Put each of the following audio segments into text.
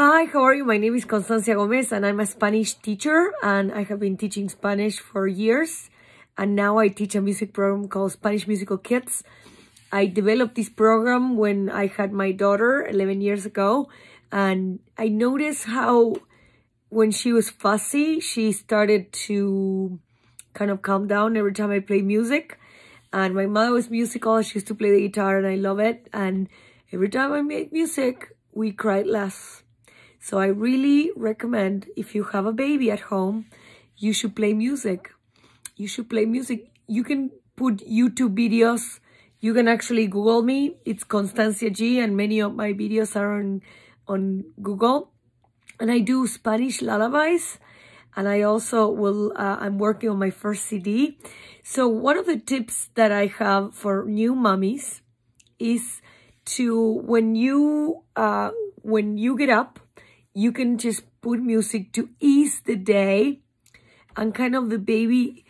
Hi, how are you? My name is Constancia Gomez and I'm a Spanish teacher and I have been teaching Spanish for years and now I teach a music program called Spanish Musical Kids. I developed this program when I had my daughter 11 years ago and I noticed how when she was fussy, she started to kind of calm down every time I play music and my mother was musical. She used to play the guitar and I love it and every time I made music, we cried less. So I really recommend if you have a baby at home, you should play music. You should play music. You can put YouTube videos. You can actually Google me. It's Constancia G and many of my videos are on, on Google. And I do Spanish lullabies and I also will, uh, I'm working on my first CD. So one of the tips that I have for new mummies is to, when you, uh, when you get up, you can just put music to ease the day and kind of the baby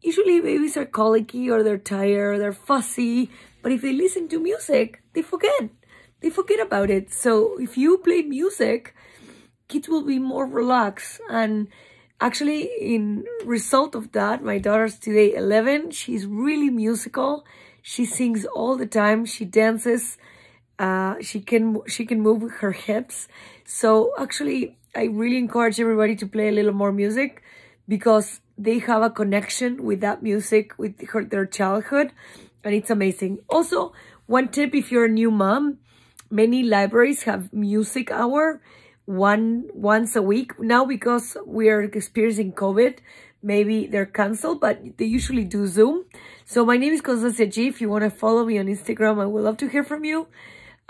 usually babies are colicky or they're tired they're fussy but if they listen to music they forget they forget about it so if you play music kids will be more relaxed and actually in result of that my daughter's today 11 she's really musical she sings all the time she dances uh, she can she can move her hips. So actually, I really encourage everybody to play a little more music because they have a connection with that music, with her, their childhood, and it's amazing. Also, one tip if you're a new mom, many libraries have music hour one once a week. Now, because we are experiencing COVID, maybe they're canceled, but they usually do Zoom. So my name is Constancia G. If you want to follow me on Instagram, I would love to hear from you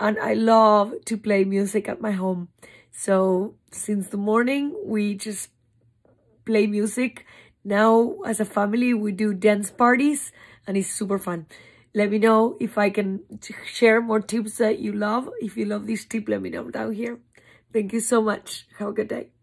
and I love to play music at my home. So since the morning, we just play music. Now, as a family, we do dance parties and it's super fun. Let me know if I can share more tips that you love. If you love this tip, let me know down here. Thank you so much. Have a good day.